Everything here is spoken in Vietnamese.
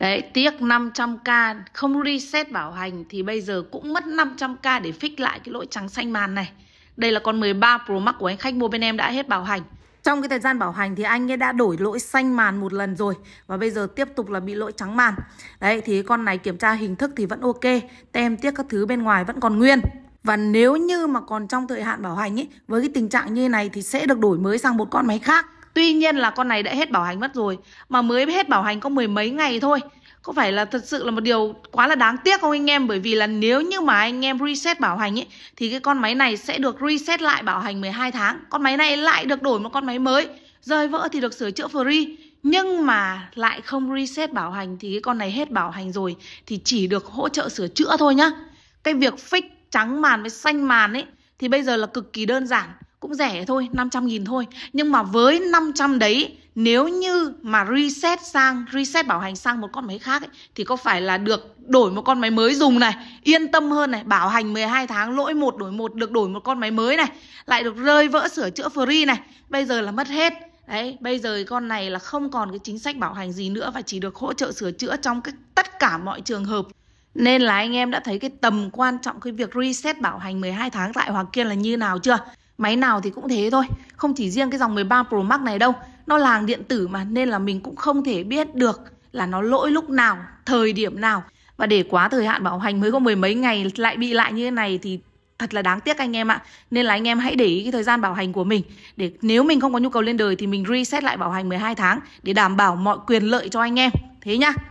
Đấy, tiếc 500k không reset bảo hành thì bây giờ cũng mất 500k để fix lại cái lỗi trắng xanh màn này. Đây là con 13 Pro Max của anh khách mua bên em đã hết bảo hành. Trong cái thời gian bảo hành thì anh ấy đã đổi lỗi xanh màn một lần rồi Và bây giờ tiếp tục là bị lỗi trắng màn Đấy thì con này kiểm tra hình thức thì vẫn ok Tem tiếc các thứ bên ngoài vẫn còn nguyên và nếu như mà còn trong thời hạn bảo hành ấy, với cái tình trạng như này thì sẽ được đổi mới sang một con máy khác. Tuy nhiên là con này đã hết bảo hành mất rồi Mà mới hết bảo hành có mười mấy ngày thôi Có phải là thật sự là một điều quá là đáng tiếc không anh em Bởi vì là nếu như mà anh em reset bảo hành ấy Thì cái con máy này sẽ được reset lại bảo hành 12 tháng Con máy này lại được đổi một con máy mới Rơi vỡ thì được sửa chữa free nhưng mà lại không reset bảo hành thì cái con này hết bảo hành rồi thì chỉ được hỗ trợ sửa chữa thôi nhá. Cái việc fix trắng màn với xanh màn ấy thì bây giờ là cực kỳ đơn giản cũng rẻ thôi 500 nghìn thôi nhưng mà với 500 đấy nếu như mà reset sang reset bảo hành sang một con máy khác ấy, thì có phải là được đổi một con máy mới dùng này yên tâm hơn này bảo hành 12 tháng lỗi một đổi một được đổi một con máy mới này lại được rơi vỡ sửa chữa free này bây giờ là mất hết Đấy, bây giờ con này là không còn cái chính sách bảo hành gì nữa và chỉ được hỗ trợ sửa chữa trong cái tất cả mọi trường hợp. Nên là anh em đã thấy cái tầm quan trọng cái việc reset bảo hành 12 tháng tại Hoàng Kiên là như nào chưa? Máy nào thì cũng thế thôi Không chỉ riêng cái dòng 13 Pro Max này đâu Nó là hàng điện tử mà nên là mình cũng không thể biết được Là nó lỗi lúc nào, thời điểm nào Và để quá thời hạn bảo hành mới có mười mấy ngày lại bị lại như thế này thì thật là đáng tiếc anh em ạ Nên là anh em hãy để ý cái thời gian bảo hành của mình Để nếu mình không có nhu cầu lên đời thì mình reset lại bảo hành 12 tháng Để đảm bảo mọi quyền lợi cho anh em Thế nhá